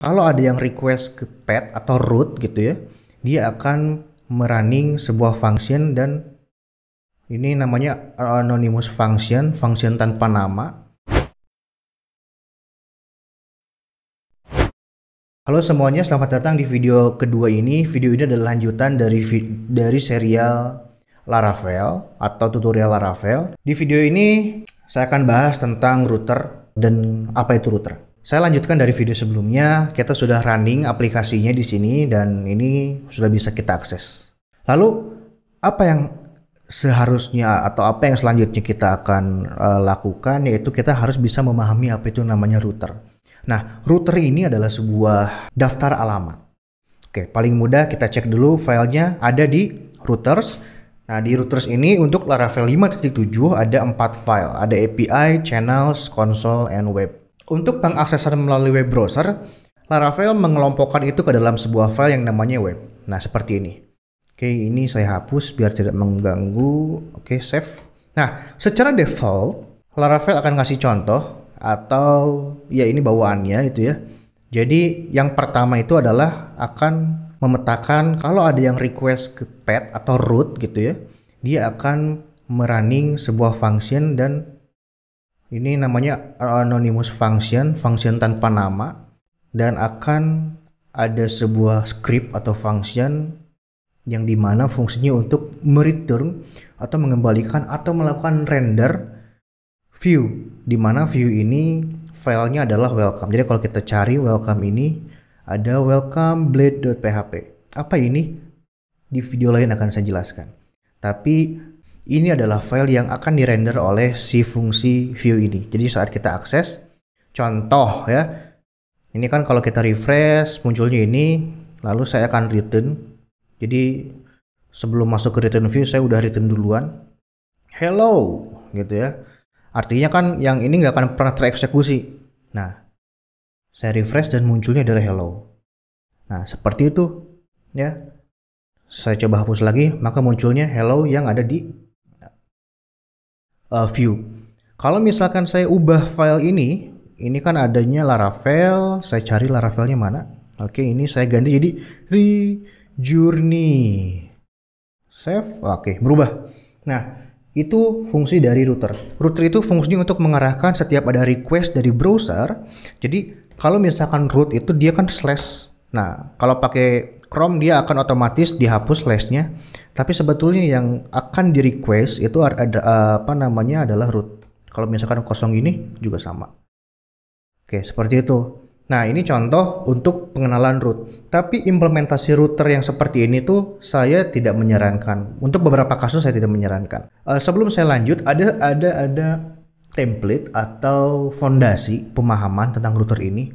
kalau ada yang request ke pet atau root gitu ya dia akan merunning sebuah function dan ini namanya anonymous function function tanpa nama Halo semuanya, selamat datang di video kedua ini. Video ini adalah lanjutan dari dari serial Laravel atau tutorial Laravel. Di video ini saya akan bahas tentang router dan apa itu router. Saya lanjutkan dari video sebelumnya, kita sudah running aplikasinya di sini dan ini sudah bisa kita akses. Lalu apa yang seharusnya atau apa yang selanjutnya kita akan uh, lakukan yaitu kita harus bisa memahami apa itu namanya router. Nah, router ini adalah sebuah daftar alamat. Oke, paling mudah kita cek dulu filenya ada di routers. Nah, di routers ini untuk Laravel 5.7 ada 4 file, ada API, channels, console, and web. Untuk pengaksesan melalui web browser, Laravel mengelompokkan itu ke dalam sebuah file yang namanya web. Nah, seperti ini. Oke, ini saya hapus biar tidak mengganggu. Oke, save. Nah, secara default, Laravel akan ngasih contoh atau ya ini bawaannya itu ya. Jadi, yang pertama itu adalah akan memetakan kalau ada yang request ke path atau root gitu ya, dia akan merunning sebuah function dan ini namanya anonymous function, function tanpa nama dan akan ada sebuah script atau function yang dimana fungsinya untuk mereturn atau mengembalikan atau melakukan render view dimana view ini filenya adalah welcome jadi kalau kita cari welcome ini ada welcome blade.php apa ini di video lain akan saya jelaskan tapi ini adalah file yang akan dirender oleh si fungsi view ini. Jadi saat kita akses, contoh ya, ini kan kalau kita refresh munculnya ini, lalu saya akan return. Jadi sebelum masuk ke return view saya udah return duluan. Hello gitu ya. Artinya kan yang ini nggak akan pernah tereksekusi. Nah, saya refresh dan munculnya adalah hello. Nah, seperti itu ya. Saya coba hapus lagi, maka munculnya hello yang ada di uh, view. Kalau misalkan saya ubah file ini, ini kan adanya Laravel, saya cari Laravelnya mana. Oke, ini saya ganti jadi rejourney. Save, oke, berubah. Nah, itu fungsi dari router. Router itu fungsinya untuk mengarahkan setiap ada request dari browser. Jadi, kalau misalkan root itu dia kan slash. Nah, kalau pakai Chrome dia akan otomatis dihapus lesnya, tapi sebetulnya yang akan di request itu ada eh, apa namanya adalah root kalau misalkan kosong ini juga sama oke seperti itu nah ini contoh untuk pengenalan root tapi implementasi router yang seperti ini tuh saya tidak menyarankan untuk beberapa kasus saya tidak menyarankan uh, sebelum saya lanjut ada ada ada template atau fondasi pemahaman tentang router ini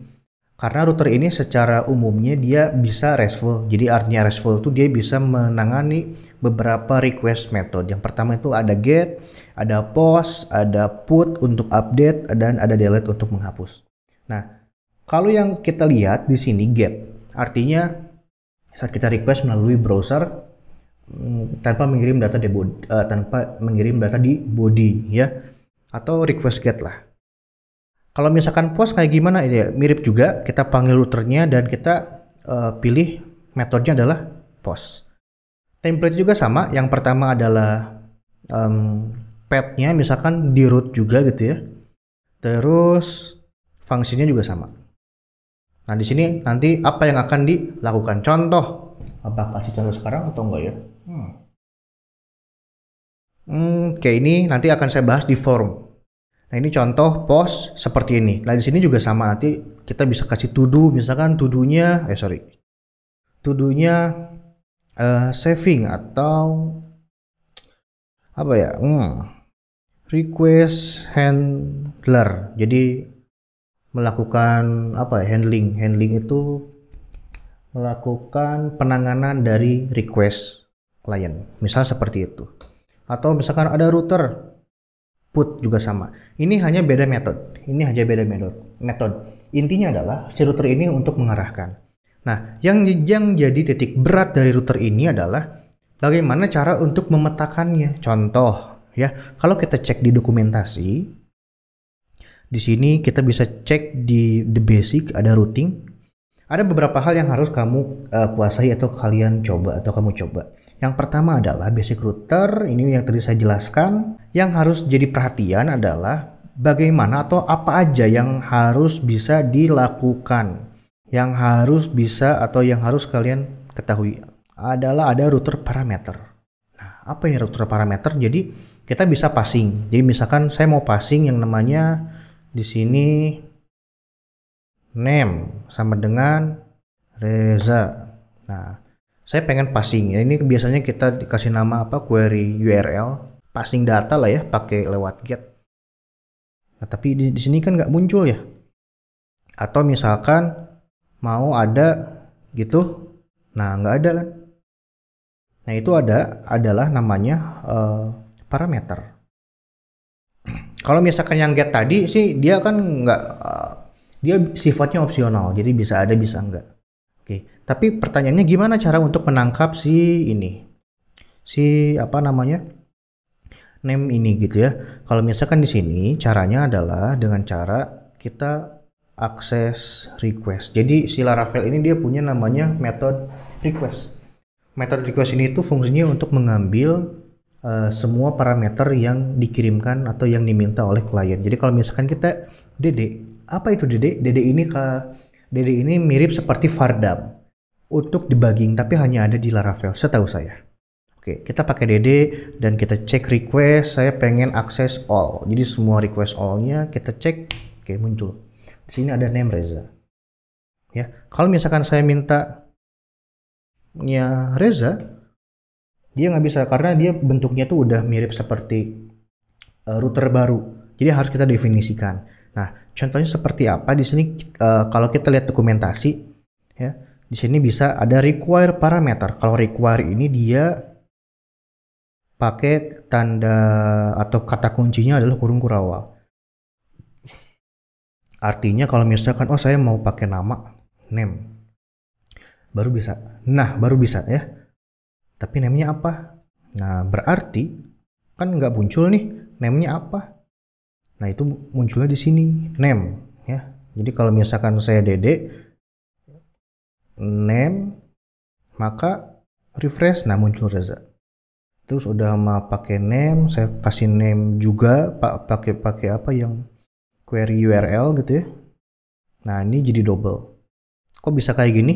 karena router ini secara umumnya dia bisa RESTful. Jadi artinya RESTful itu dia bisa menangani beberapa request method. Yang pertama itu ada get, ada post, ada put untuk update, dan ada delete untuk menghapus. Nah, kalau yang kita lihat di sini get, artinya saat kita request melalui browser mm, tanpa mengirim data di body, uh, eh, tanpa mengirim data di body ya atau request get lah. Kalau misalkan pos kayak gimana ya mirip juga kita panggil routernya dan kita uh, pilih metodenya adalah pos. Template juga sama. Yang pertama adalah um, path-nya misalkan di root juga gitu ya. Terus fungsinya juga sama. Nah di sini nanti apa yang akan dilakukan? Contoh. Apa kasih contoh sekarang atau enggak ya? Hmm. Hmm, kayak ini nanti akan saya bahas di form. Nah ini contoh post seperti ini. Nah di sini juga sama nanti kita bisa kasih tuduh misalkan tuduhnya eh sorry tuduhnya uh, eh, saving atau apa ya hmm, request handler. Jadi melakukan apa ya handling handling itu melakukan penanganan dari request klien misal seperti itu atau misalkan ada router put juga sama. Ini hanya beda metode. Ini hanya beda metode. Metode. Intinya adalah si router ini untuk mengarahkan. Nah, yang yang jadi titik berat dari router ini adalah bagaimana cara untuk memetakannya. Contoh, ya, kalau kita cek di dokumentasi, di sini kita bisa cek di the basic ada routing, ada beberapa hal yang harus kamu uh, kuasai atau kalian coba atau kamu coba. Yang pertama adalah basic router, ini yang tadi saya jelaskan yang harus jadi perhatian adalah bagaimana atau apa aja yang harus bisa dilakukan, yang harus bisa atau yang harus kalian ketahui adalah ada router parameter. Nah, apa ini router parameter? Jadi kita bisa passing. Jadi misalkan saya mau passing yang namanya di sini name sama dengan Reza. Nah, saya pengen passing. Ini biasanya kita dikasih nama apa? Query URL passing data lah ya pakai lewat get. Nah, tapi di, di sini kan nggak muncul ya. Atau misalkan mau ada gitu, nah nggak ada kan. Nah itu ada adalah namanya uh, parameter. Kalau misalkan yang get tadi sih dia kan nggak uh, dia sifatnya opsional jadi bisa ada bisa enggak. Oke, tapi pertanyaannya gimana cara untuk menangkap si ini? Si apa namanya? name ini gitu ya. Kalau misalkan di sini caranya adalah dengan cara kita akses request. Jadi si Laravel ini dia punya namanya method request. Method request ini itu fungsinya untuk mengambil uh, semua parameter yang dikirimkan atau yang diminta oleh klien. Jadi kalau misalkan kita DD, apa itu DD? DD ini ke DD ini mirip seperti Fardam untuk debugging tapi hanya ada di Laravel setahu saya. Oke, kita pakai DD dan kita cek request. Saya pengen akses all. Jadi semua request all-nya kita cek. Oke, muncul. Di sini ada name Reza. Ya, kalau misalkan saya minta nya Reza, dia nggak bisa karena dia bentuknya tuh udah mirip seperti eh, router baru. Jadi harus kita definisikan. Nah, contohnya seperti apa di sini eh, kalau kita lihat dokumentasi ya, di sini bisa ada require parameter. Kalau require ini dia pakai tanda atau kata kuncinya adalah kurung kurawa. Artinya kalau misalkan oh saya mau pakai nama name baru bisa. Nah, baru bisa ya. Tapi namanya apa? Nah, berarti kan nggak muncul nih namanya apa. Nah, itu munculnya di sini name ya. Jadi kalau misalkan saya Dede name maka refresh nah muncul Reza terus udah sama pakai name saya kasih name juga pak pakai pakai apa yang query URL gitu ya nah ini jadi double kok bisa kayak gini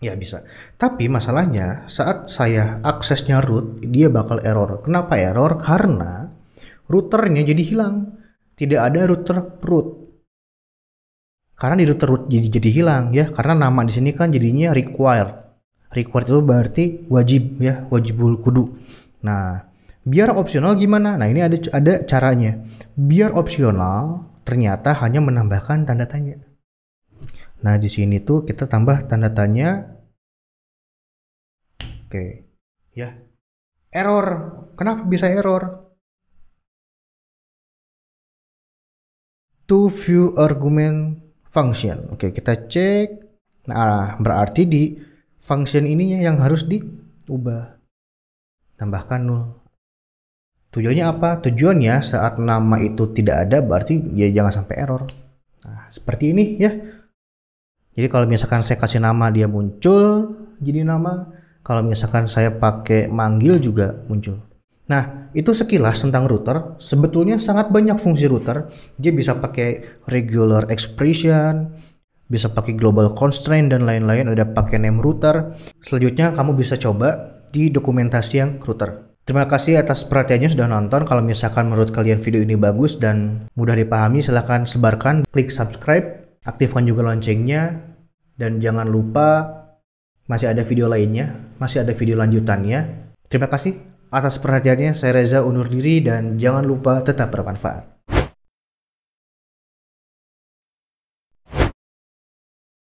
ya bisa tapi masalahnya saat saya aksesnya root dia bakal error kenapa error karena routernya jadi hilang tidak ada router root karena di router root jadi jadi hilang ya karena nama di sini kan jadinya required required itu berarti wajib ya wajibul kudu nah biar opsional gimana nah ini ada ada caranya biar opsional ternyata hanya menambahkan tanda tanya nah di sini tuh kita tambah tanda tanya oke ya error kenapa bisa error Too few argument function. Oke, kita cek. Nah, berarti di function ininya yang harus diubah tambahkan nol tujuannya apa tujuannya saat nama itu tidak ada berarti ya jangan sampai error nah seperti ini ya jadi kalau misalkan saya kasih nama dia muncul jadi nama kalau misalkan saya pakai manggil juga muncul Nah, itu sekilas tentang router. Sebetulnya sangat banyak fungsi router. Dia bisa pakai regular expression, bisa pakai global constraint dan lain-lain, ada pakai name router. Selanjutnya kamu bisa coba di dokumentasi yang router. Terima kasih atas perhatiannya sudah nonton. Kalau misalkan menurut kalian video ini bagus dan mudah dipahami, silahkan sebarkan, klik subscribe, aktifkan juga loncengnya, dan jangan lupa masih ada video lainnya, masih ada video lanjutannya. Terima kasih atas perhatiannya. Saya Reza undur diri dan jangan lupa tetap bermanfaat.